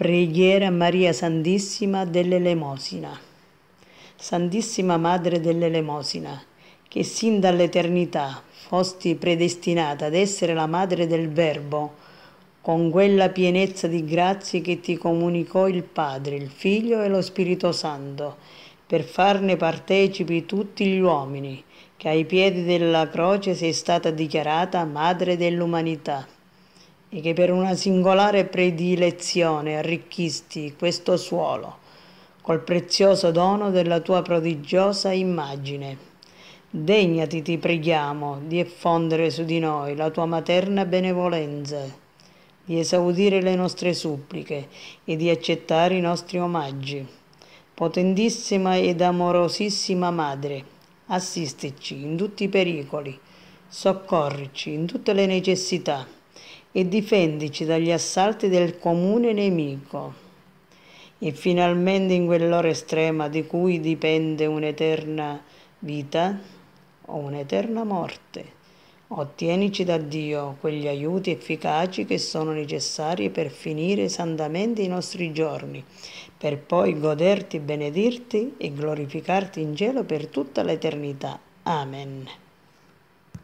Preghiera a Maria Santissima dell'Elemosina. Santissima Madre dell'Elemosina, che sin dall'eternità fosti predestinata ad essere la Madre del Verbo, con quella pienezza di grazie che ti comunicò il Padre, il Figlio e lo Spirito Santo, per farne partecipi tutti gli uomini, che ai piedi della croce sei stata dichiarata Madre dell'umanità e che per una singolare predilezione arricchisti questo suolo col prezioso dono della tua prodigiosa immagine. Degnati, ti preghiamo, di effondere su di noi la tua materna benevolenza, di esaudire le nostre suppliche e di accettare i nostri omaggi. Potentissima ed amorosissima Madre, assistici in tutti i pericoli, soccorrici in tutte le necessità e difendici dagli assalti del comune nemico. E finalmente in quell'ora estrema di cui dipende un'eterna vita o un'eterna morte, ottienici da Dio quegli aiuti efficaci che sono necessari per finire santamente i nostri giorni, per poi goderti, benedirti e glorificarti in cielo per tutta l'eternità. Amen.